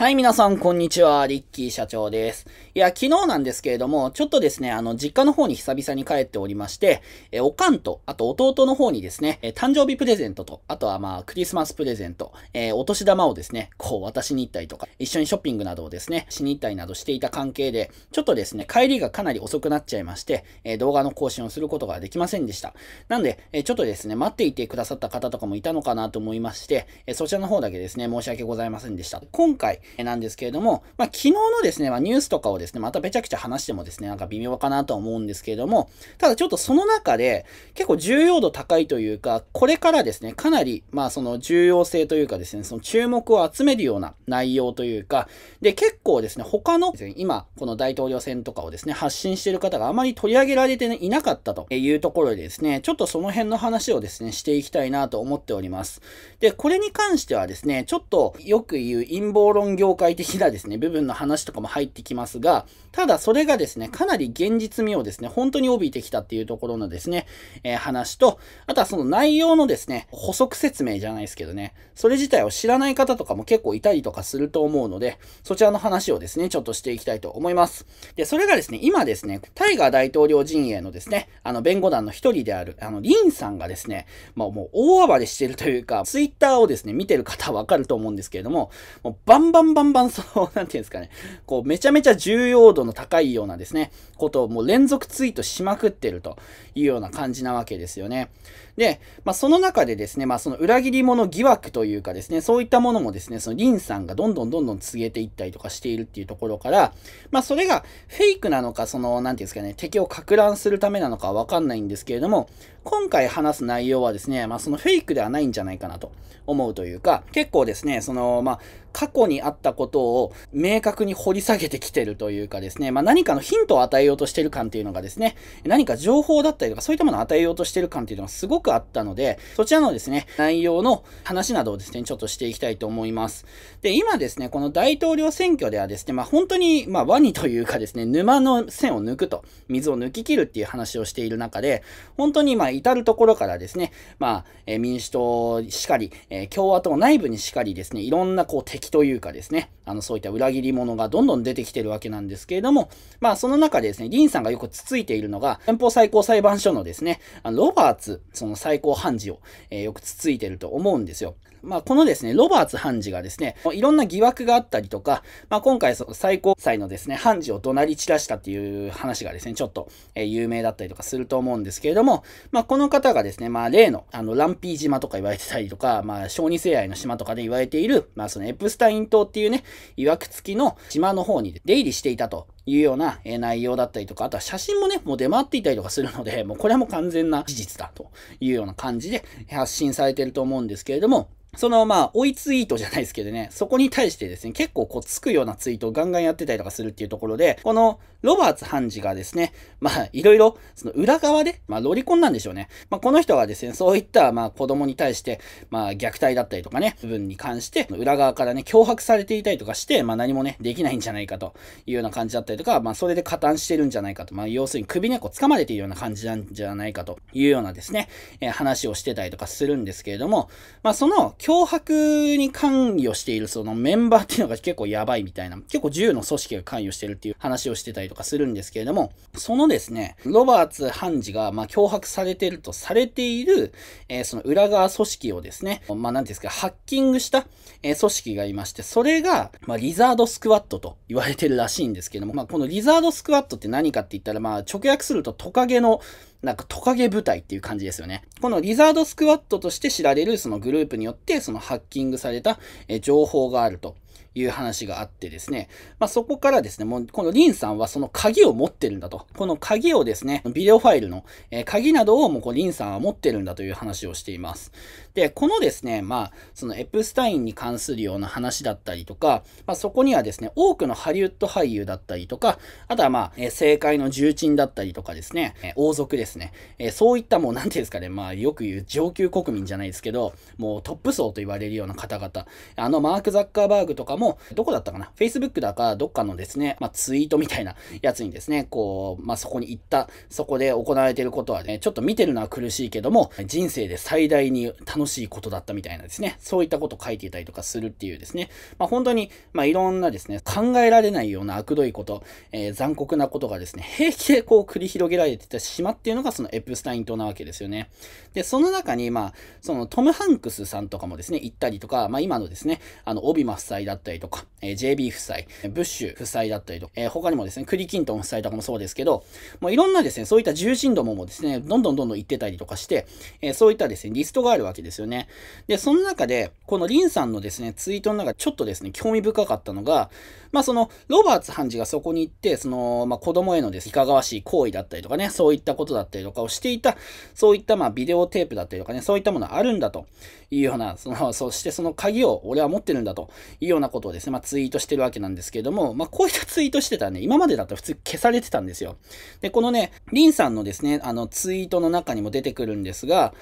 はい、皆さん、こんにちは。リッキー社長です。いや、昨日なんですけれども、ちょっとですね、あの、実家の方に久々に帰っておりまして、え、おかんと、あと弟の方にですね、え、誕生日プレゼントと、あとはまあ、クリスマスプレゼント、えー、お年玉をですね、こう渡しに行ったりとか、一緒にショッピングなどをですね、しに行ったりなどしていた関係で、ちょっとですね、帰りがかなり遅くなっちゃいまして、えー、動画の更新をすることができませんでした。なんで、え、ちょっとですね、待っていてくださった方とかもいたのかなと思いまして、え、そちらの方だけですね、申し訳ございませんでした。今回、なんですけれども、まあ、昨日のですね、まあ、ニュースとかをですね、まためちゃくちゃ話してもですね、なんか微妙かなとは思うんですけれども、ただちょっとその中で、結構重要度高いというか、これからですね、かなり、まあその重要性というかですね、その注目を集めるような内容というか、で、結構ですね、他の、ね、今、この大統領選とかをですね、発信している方があまり取り上げられていなかったというところでですね、ちょっとその辺の話をですね、していきたいなと思っております。で、これに関してはですね、ちょっとよく言う陰謀論業界的なですね、部分の話とかも入ってきますが、ただそれがですね、かなり現実味をですね、本当に帯びてきたっていうところのですね、えー、話と、あとはその内容のですね、補足説明じゃないですけどね、それ自体を知らない方とかも結構いたりとかすると思うので、そちらの話をですね、ちょっとしていきたいと思います。で、それがですね、今ですね、タイガー大統領陣営のですね、あの、弁護団の一人である、あの、リンさんがですね、まあもう大暴れしてるというか、ツイッターをですね、見てる方はわかると思うんですけれども、もうバンバンバンバンバン、その、なんていうんですかね、こう、めちゃめちゃ重要度の高いようなですね、ことをもう連続ツイートしまくってるというような感じなわけですよね。で、まあ、その中でですね、まあ、その裏切り者疑惑というかですね、そういったものもですね、そのリンさんがどんどんどんどん告げていったりとかしているっていうところから、まあ、それがフェイクなのか、その、なんていうんですかね、敵を撹乱するためなのかわかんないんですけれども、今回話す内容はですね、まあ、そのフェイクではないんじゃないかなと思うというか、結構ですね、その、まあ、過去にあったことを明確に掘り下げてきてるというかですね、まあ、何かのヒントを与えようとしてる感っていうのがですね、何か情報だったりとかそういったものを与えようとしてる感っていうのがすごくあったので、そちらのですね、内容の話などをですね、ちょっとしていきたいと思います。で、今ですね、この大統領選挙ではですね、まあ、本当に、まあ、ワニというかですね、沼の線を抜くと、水を抜き切るっていう話をしている中で、本当にまあ、至るところからですね、まあ、え民主党しかり、え共和党内部にしかりですね、いろんなこう、というかですね、あの、そういった裏切り者がどんどん出てきてるわけなんですけれども、まあ、その中でですね、リンさんがよくつついているのが、連邦最高裁判所のですね、あのロバーツ、その最高判事を、えー、よくつついてると思うんですよ。まあ、このですね、ロバーツ判事がですね、いろんな疑惑があったりとか、まあ、今回最高裁のですね、判事を怒鳴り散らしたっていう話がですね、ちょっと、え有名だったりとかすると思うんですけれども、まあ、この方がですね、まあ、例の、あの、ランピー島とか言われてたりとか、まあ、小児性愛の島とかで言われている、まあ、そのエプスタイン島っていうね、曰く付きの島の方に出入りしていたというような内容だったりとか、あとは写真もね、もう出回っていたりとかするので、もうこれはもう完全な事実だというような感じで発信されてると思うんですけれども、その、まあ、追いツイートじゃないですけどね、そこに対してですね、結構こう、つくようなツイートをガンガンやってたりとかするっていうところで、この、ロバーツ判事がですね、まあ、いろいろ、その裏側で、まあ、ロリコンなんでしょうね。まあ、この人がですね、そういった、まあ、子供に対して、まあ、虐待だったりとかね、部分に関して、裏側からね、脅迫されていたりとかして、まあ、何もね、できないんじゃないかというような感じだったりとか、まあ、それで加担してるんじゃないかと、まあ、要するに首根っこ掴まれているような感じなんじゃないかというようなですね、えー、話をしてたりとかするんですけれども、まあ、その脅迫に関与しているそのメンバーっていうのが結構やばいみたいな、結構銃の組織が関与してるっていう話をしてたりとかするんですけれども、そのですね、ロバーツ判事が、まあ、脅迫されてるとされている、えー、その裏側組織をですね、まあ、なんですか、ハッキングした、え組織がいまして、それが、まあ、リザードスクワットと言われてるらしいんですけども、まあ、このリザードスクワットって何かって言ったら、まあ、直訳するとトカゲのなんかトカゲ部隊っていう感じですよね。このリザードスクワットとして知られるそのグループによってそのハッキングされた情報があるという話があってですね。まあ、そこからですね、もうこのリンさんはその鍵を持ってるんだと。この鍵をですね、ビデオファイルの鍵などをもうこうリンさんは持ってるんだという話をしています。で、このですね、まあ、そのエプスタインに関するような話だったりとか、まあ、そこにはですね、多くのハリウッド俳優だったりとか、あとはまあ、政界の重鎮だったりとかですね、王族ですですね。えー、そういったもう、なんていうんですかね、まあ、よく言う上級国民じゃないですけど、もうトップ層と言われるような方々、あの、マーク・ザッカーバーグとかも、どこだったかな、Facebook だか、どっかのですね、まあ、ツイートみたいなやつにですね、こう、まあ、そこに行った、そこで行われていることはね、ちょっと見てるのは苦しいけども、人生で最大に楽しいことだったみたいなですね、そういったことを書いていたりとかするっていうですね、まあ、本当に、まあ、いろんなですね、考えられないような悪どいこと、えー、残酷なことがですね、平気でこう繰り広げられてたしまっていうののがそのエプスタイン島なわけですよね。で、その中に、まあ、そのトム・ハンクスさんとかもですね、行ったりとか、まあ今のですね、あの、オビマ夫妻だったりとか、えー、JB 夫妻、ブッシュ夫妻だったりとか、えー、他にもですね、クリキントン夫妻とかもそうですけど、もういろんなですね、そういった重心どももですね、どんどんどんどん行ってたりとかして、えー、そういったですね、リストがあるわけですよね。で、その中で、このリンさんのですね、ツイートの中ちょっとですね、興味深かったのが、まあその、ロバーツ判事がそこに行って、その、まあ子供へのです、いかがわしい行為だったりとかね、そういったことだったりとかをしていた、そういったまあビデオテープだったりとかね、そういったものあるんだというような、その、そしてその鍵を俺は持ってるんだというようなことをですね、まあツイートしてるわけなんですけれども、まあこういったツイートしてたらね、今までだと普通消されてたんですよ。で、このね、リンさんのですね、あのツイートの中にも出てくるんですが、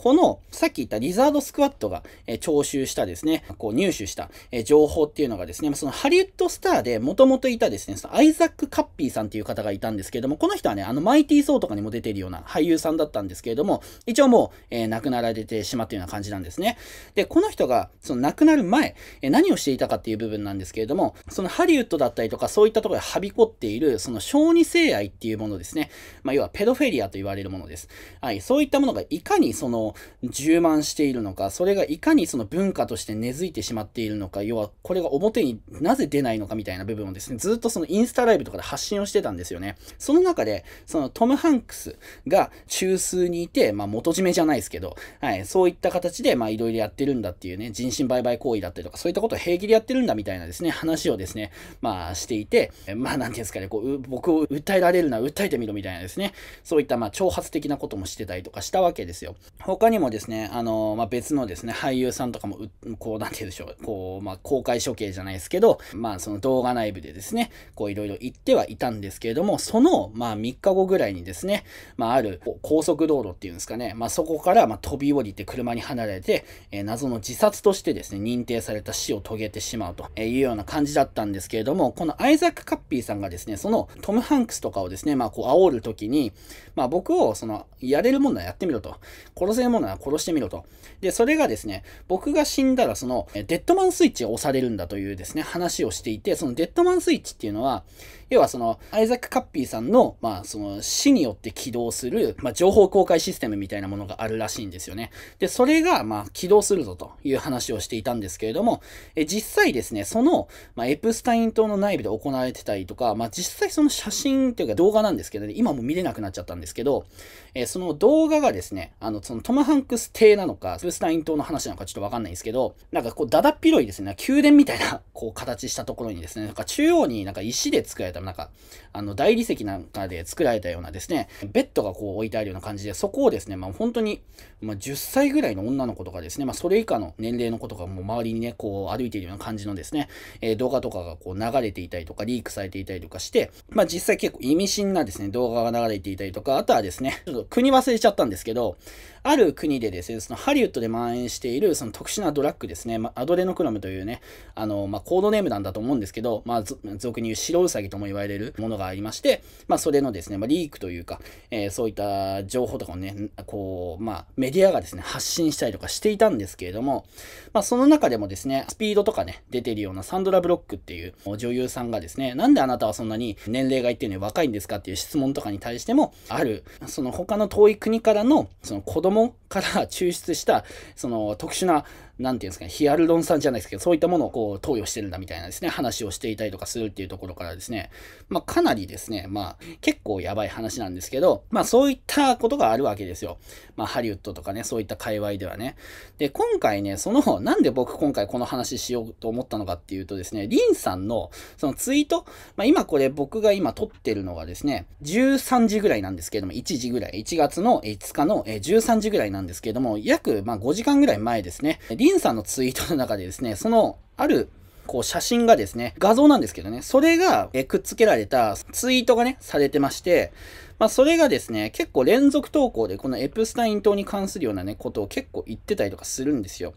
この、さっき言ったリザードスクワットが、えー、徴収したですね、こう入手した、えー、情報っていうのがですね、そのハリウッドスターで元々いたですね、そのアイザック・カッピーさんっていう方がいたんですけれども、この人はね、あの、マイティー・ソーとかにも出てるような俳優さんだったんですけれども、一応もう、えー、亡くなられてしまったような感じなんですね。で、この人が、その亡くなる前、え何をしていたかっていう部分なんですけれども、そのハリウッドだったりとか、そういったところではびこっている、その小児性愛っていうものですね。まあ、要はペドフェリアと言われるものです。はい、そういったものがいかにその、充満しているのか、それがいかにその文化として根付いてしまっているのか、要はこれが表になぜ出ないのかみたいな部分をですね、ずっとそのインスタライブとかで発信をしてたんですよね。その中で、そのトム・ハンクスが中枢にいて、まあ元締めじゃないですけど、はい、そういった形で、まあいろいろやってるんだっていうね、人身売買行為だったりとか、そういったことを平気でやってるんだみたいなですね、話をですね、まあしていて、まあなんていうんですかね、こう、僕を訴えられるな、訴えてみろみたいなですね、そういったまあ挑発的なこともしてたりとかしたわけですよ。他にもですね、あの、まあ、別のですね、俳優さんとかも、こう、なんて言うでしょう、こう、まあ、公開処刑じゃないですけど、まあ、その動画内部でですね、こう、いろいろ言ってはいたんですけれども、その、まあ、3日後ぐらいにですね、まあ、ある高速道路っていうんですかね、まあ、そこから、まあ、飛び降りて車に離れて、えー、謎の自殺としてですね、認定された死を遂げてしまうというような感じだったんですけれども、このアイザック・カッピーさんがですね、そのトム・ハンクスとかをですね、まあ、こう、煽るときに、まあ、僕を、その、やれるもんならやってみろと。殺せるもの殺してみろと。で、それがですね、僕が死んだらその、デッドマンスイッチを押されるんだというですね、話をしていて、そのデッドマンスイッチっていうのは、要はその、アイザック・カッピーさんの、まあ、その死によって起動する、まあ、情報公開システムみたいなものがあるらしいんですよね。で、それが、まあ、起動するぞという話をしていたんですけれども、え実際ですね、その、まあ、エプスタイン島の内部で行われてたりとか、まあ、実際その写真というか動画なんですけどね、今も見れなくなっちゃったんですけど、えその動画がですね、あの、そのトム・ハンクス邸なのか、スルスタイン島の話なのかちょっとわかんないんですけど、なんかこう、だだっ広いですね、宮殿みたいな、こう、形したところにですね、なんか中央になんか石で作られた、なんか、あの、大理石なんかで作られたようなですね、ベッドがこう置いてあるような感じで、そこをですね、まあ本当に、まあ、10歳ぐらいの女の子とかですね、まあそれ以下の年齢の子とかも周りにね、こう歩いているような感じのですね、えー、動画とかがこう流れていたりとか、リークされていたりとかして、まあ実際結構意味深なですね、動画が流れていたりとか、あとはですね、ちょっと国忘れちゃったんですけど、あるる国でですね、そのハリウッドで蔓延しているその特殊なドラッグですね、まあ、アドレノクロムというね、あの、まあ、コードネームなんだと思うんですけど、まあ、俗に言う白ウサギとも言われるものがありまして、まあ、それのですね、まあ、リークというか、えー、そういった情報とかをね、こう、まあ、メディアがですね、発信したりとかしていたんですけれども、まあ、その中でもですね、スピードとかね、出てるようなサンドラ・ブロックっていう女優さんがですね、なんであなたはそんなに年齢がいってるのに若いんですかっていう質問とかに対しても、ある、その他の遠い国からの、その子供から抽出した、その特殊ななんていうんですかね、ヒアルロン酸じゃないですけど、そういったものをこう投与してるんだみたいなですね、話をしていたりとかするっていうところからですね、まあ、かなりですね、まあ、結構やばい話なんですけど、まあ、そういったことがあるわけですよ。まあ、ハリウッドとかね、そういった界隈ではね。で、今回ね、その、なんで僕今回この話しようと思ったのかっていうとですね、リンさんの、そのツイート、まあ、今これ僕が今撮ってるのがですね、13時ぐらいなんですけども、1時ぐらい、1月の5日の13時ぐらいなんですけども、約、ま5時間ぐらい前ですね、リリンさんのツイートの中でですね、その、ある、こう写真がですね、画像なんですけどね、それが、えくっつけられたツイートがね、されてまして、まあ、それがですね、結構連続投稿でこのエプスタイン島に関するようなね、ことを結構言ってたりとかするんですよ。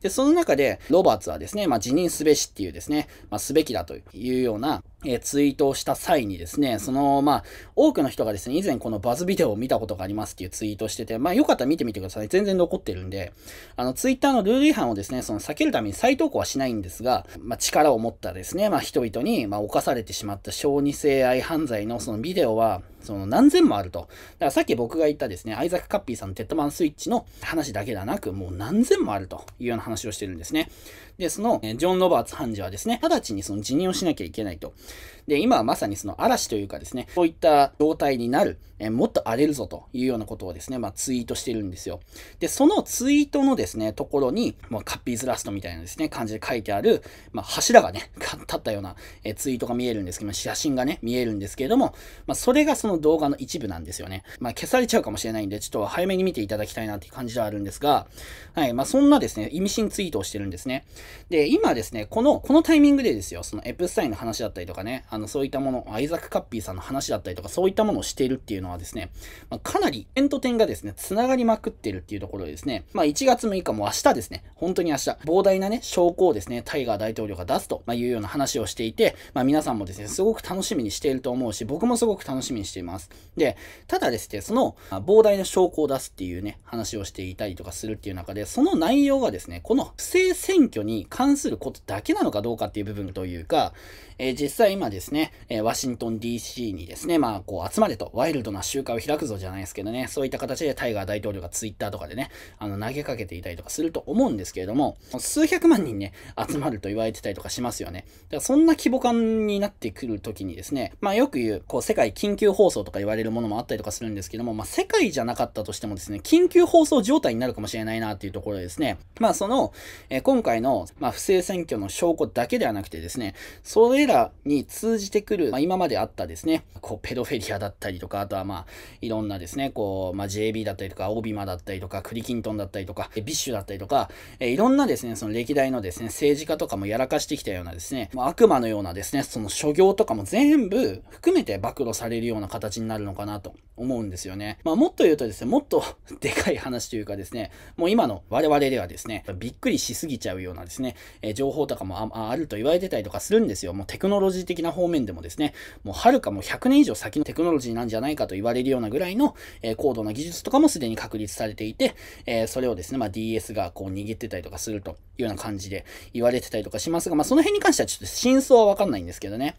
で、その中で、ロバーツはですね、まあ、辞任すべしっていうですね、まあ、すべきだというような、えツイートをした際にですね、その、まあ、多くの人がですね、以前このバズビデオを見たことがありますっていうツイートしてて、まあ、よかったら見てみてください。全然残ってるんで、あの、ツイッターのルール違反をですね、その避けるために再投稿はしないんですが、まあ、力を持ったですね、まあ、人々に、まあ、犯されてしまった小児性愛犯罪のそのビデオは、その何千もあると。だからさっき僕が言ったですね、アイザック・カッピーさんのテッドマンスイッチの話だけではなく、もう何千もあるというような話をしてるんですね。で、その、ジョン・ロバーツ判事はですね、直ちにその辞任をしなきゃいけないと。で、今はまさにその嵐というかですね、そういった状態になる、えもっと荒れるぞというようなことをですね、まあ、ツイートしてるんですよ。で、そのツイートのですね、ところに、まあ、カッピーズラストみたいなですね、感じで書いてある、まあ、柱がね、立ったような、えツイートが見えるんですけど、ま写真がね、見えるんですけれども、まあ、それがその動画の一部なんですよね。まあ、消されちゃうかもしれないんで、ちょっと早めに見ていただきたいなっていう感じではあるんですが、はい、まあ、そんなですね、意味深ツイートをしてるんですね。で、今ですね、この、このタイミングでですよ、そのエプスタインの話だったりとかね、あの、そういったもの、アイザック・カッピーさんの話だったりとか、そういったものをしているっていうのはですね、まあ、かなり点と点がですね、繋がりまくってるっていうところでですね、まあ、1月6日も明日ですね、本当に明日、膨大なね、証拠をですね、タイガー大統領が出すというような話をしていて、まあ、皆さんもですね、すごく楽しみにしていると思うし、僕もすごく楽しみにしています。で、ただですね、その、膨大な証拠を出すっていうね、話をしていたりとかするっていう中で、その内容がですね、この不正選挙にに関することだけなのかどうかっていう部分というか、えー、実際今ですね、えワシントン DC にですね、まあ、こう集まれと、ワイルドな集会を開くぞじゃないですけどね、そういった形でタイガー大統領がツイッターとかでね、あの、投げかけていたりとかすると思うんですけれども、数百万人ね、集まると言われてたりとかしますよね。だからそんな規模感になってくるときにですね、まあ、よく言う、こう、世界緊急放送とか言われるものもあったりとかするんですけども、まあ、世界じゃなかったとしてもですね、緊急放送状態になるかもしれないなっていうところですね、まあ、その、え今回の、まあ、不正選挙の証拠だけではなくてですね、それらに通じてくる、まあ、今まであったですね、こう、ペドフェリアだったりとか、あとはまあ、いろんなですね、こう、まあ、JB だったりとか、オービマだったりとか、クリキントンだったりとか、ビッシュだったりとか、えいろんなですね、その歴代のですね、政治家とかもやらかしてきたようなですね、まあ、悪魔のようなですね、その諸行とかも全部含めて暴露されるような形になるのかなと思うんですよね。まあ、もっと言うとですね、もっとでかい話というかですね、もう今の我々ではですね、びっくりしすぎちゃうようなですね、え情報とかもあると言われてたりとかするんですよ。もうテクノロジー的な方面でもですね、もうはるかもう100年以上先のテクノロジーなんじゃないかと言われるようなぐらいの、え高度な技術とかもすでに確立されていて、えそれをですね、まあ、DS がこう握ってたりとかするというような感じで言われてたりとかしますが、まあ、その辺に関してはちょっと真相はわかんないんですけどね。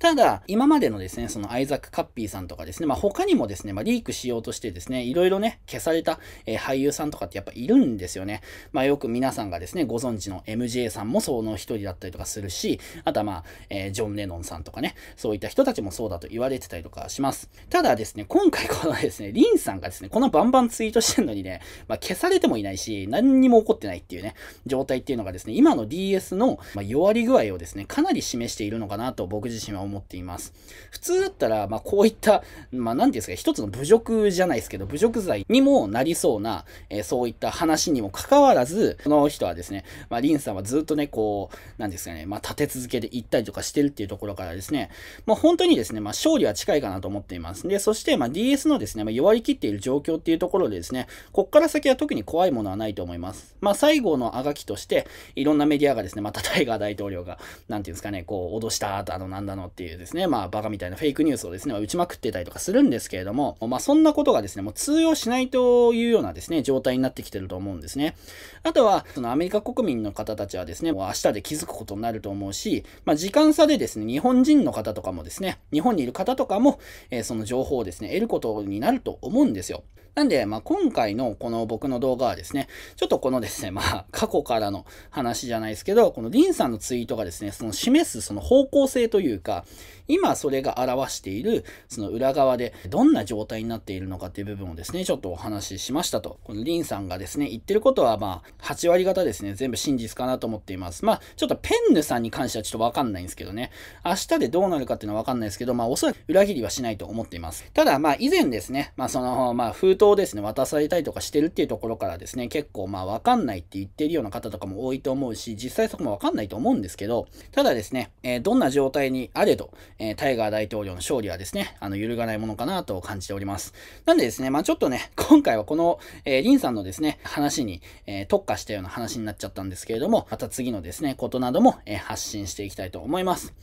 ただ、今までのですね、そのアイザック・カッピーさんとかですね、まあ、他にもですね、まあ、リークしようとしてですね、いろいろね、消された、え俳優さんとかってやっぱいるんですよね。まあ、よく皆さんがですね、ご存知の MJ さんもその一人だったりとかするし、あとはまあ、えー、ジョン・レノンさんとかね、そういった人たちもそうだと言われてたりとかします。ただですね、今回このですね、リンさんがですね、このバンバンツイートしてるのにね、まあ、消されてもいないし、何にも起こってないっていうね、状態っていうのがですね、今の DS の、ま弱り具合をですね、かなり示しているのかなと僕自身は思思っています。普通だったら、まあ、こういった、まあ、なんていうんですか、一つの侮辱じゃないですけど、侮辱罪にもなりそうな、えー、そういった話にもかかわらず、この人はですね、まあ、リンさんはずっとね、こう、なんですかね、まあ、立て続けで行ったりとかしてるっていうところからですね、まあ、本当にですね、まあ、勝利は近いかなと思っています。で、そして、まあ、DS のですね、まあ、弱りきっている状況っていうところでですね、こっから先は特に怖いものはないと思います。まあ、最後のあがきとして、いろんなメディアがですね、またタイガー大統領が、なんていうんですかね、こう、脅した、あの、なんだのってっていうですね、まあバカみたいなフェイクニュースをですね、打ちまくってたりとかするんですけれども、まあそんなことがですね、もう通用しないというようなですね、状態になってきてると思うんですね。あとは、そのアメリカ国民の方たちはですね、もう明日で気づくことになると思うし、まあ時間差でですね、日本人の方とかもですね、日本にいる方とかも、えー、その情報をですね、得ることになると思うんですよ。なんで、まあ、今回のこの僕の動画はですね、ちょっとこのですね、まあ、過去からの話じゃないですけど、このリンさんのツイートがですね、その示すその方向性というか、今それが表している、その裏側でどんな状態になっているのかっていう部分をですね、ちょっとお話ししましたと。このリンさんがですね、言ってることは、まあ、8割方ですね、全部真実かなと思っています。まあ、ちょっとペンヌさんに関してはちょっとわかんないんですけどね、明日でどうなるかっていうのはわかんないですけど、まあ、おそらく裏切りはしないと思っています。ただ、まあ、以前ですね、まあ、その、まあ、封筒をですね、渡されたりとかしてるっていうところからですね、結構まあわかんないって言ってるような方とかも多いと思うし、実際そこもわかんないと思うんですけど、ただですね、えー、どんな状態にあれと、えー、タイガー大統領の勝利はですね、あの、揺るがないものかなと感じております。なんでですね、まあちょっとね、今回はこの、えー、リンさんのですね、話に、えー、特化したような話になっちゃったんですけれども、また次のですね、ことなども、え発信していきたいと思います。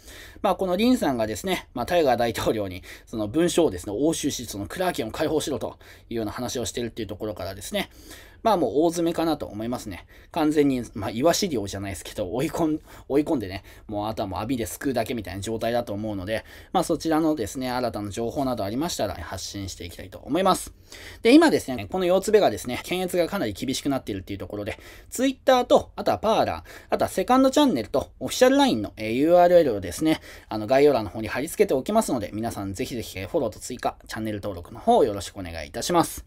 まあこのリンさんがですね、まあタイガー大統領に、その文章をですね、押収し、そのクラーケンを解放しろというような話をしているっていうところからですね、まあもう大詰めかなと思いますね。完全に、まあ、イワシ漁じゃないですけど、追い込ん、追い込んでね、もうあとはもう網ですくうだけみたいな状態だと思うので、まあそちらのですね、新たな情報などありましたら発信していきたいと思います。で、今ですね、この四つべがですね、検閲がかなり厳しくなっているっていうところで、Twitter と、あとはパーラー、あとはセカンドチャンネルとオフィシャル LINE の、え URL をですね、あの概要欄の方に貼り付けておきますので、皆さんぜひぜひフォローと追加、チャンネル登録の方よろしくお願いいたします。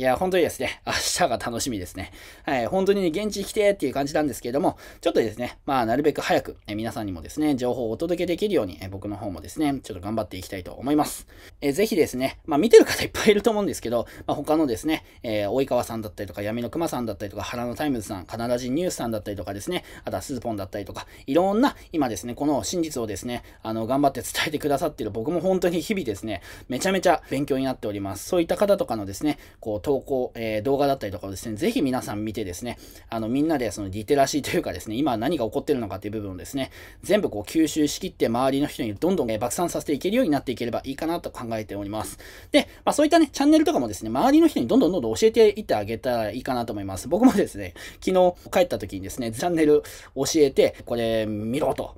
いや、本当にですね、明日が楽しみですね。はい、本当にね、現地来てっていう感じなんですけれども、ちょっとですね、まあ、なるべく早く、え皆さんにもですね、情報をお届けできるように、え僕の方もですね、ちょっと頑張っていきたいと思います。えぜひですね、まあ、見てる方いっぱいいると思うんですけど、まあ、他のですね、えー、及川さんだったりとか、闇の熊さんだったりとか、原のタイムズさん、カナダ人ニュースさんだったりとかですね、あとはスーポンだったりとか、いろんな、今ですね、この真実をですね、あの、頑張って伝えてくださっている僕も本当に日々ですね、めちゃめちゃ勉強になっております。そういった方とかのですね、こう、投稿、えー、動画だったりとかをですね、ぜひ皆さん見てですね、あの、みんなでそのリテラシーというかですね、今何が起こってるのかっていう部分をですね、全部こう吸収しきって周りの人にどんどん、え爆散させていけるようになっていければいいかなと考えております。で、まあ、そういったね、チャンネルとかもですね、周りの人にどんどんどんどん教えていってあげたらいいかなと思います。僕もですね、昨日帰った時にですね、チャンネル教えて、これ見ろと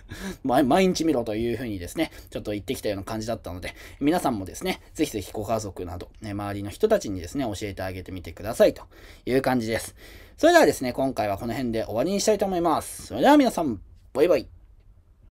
毎日見ろというふうにですね、ちょっと言ってきたような感じだったので、皆さんもですね、ぜひぜひご家族など、ね、周りの人たちにですね、教えてあげてみてくださいという感じです。それではですね、今回はこの辺で終わりにしたいと思います。それでは皆さん、バイバイ。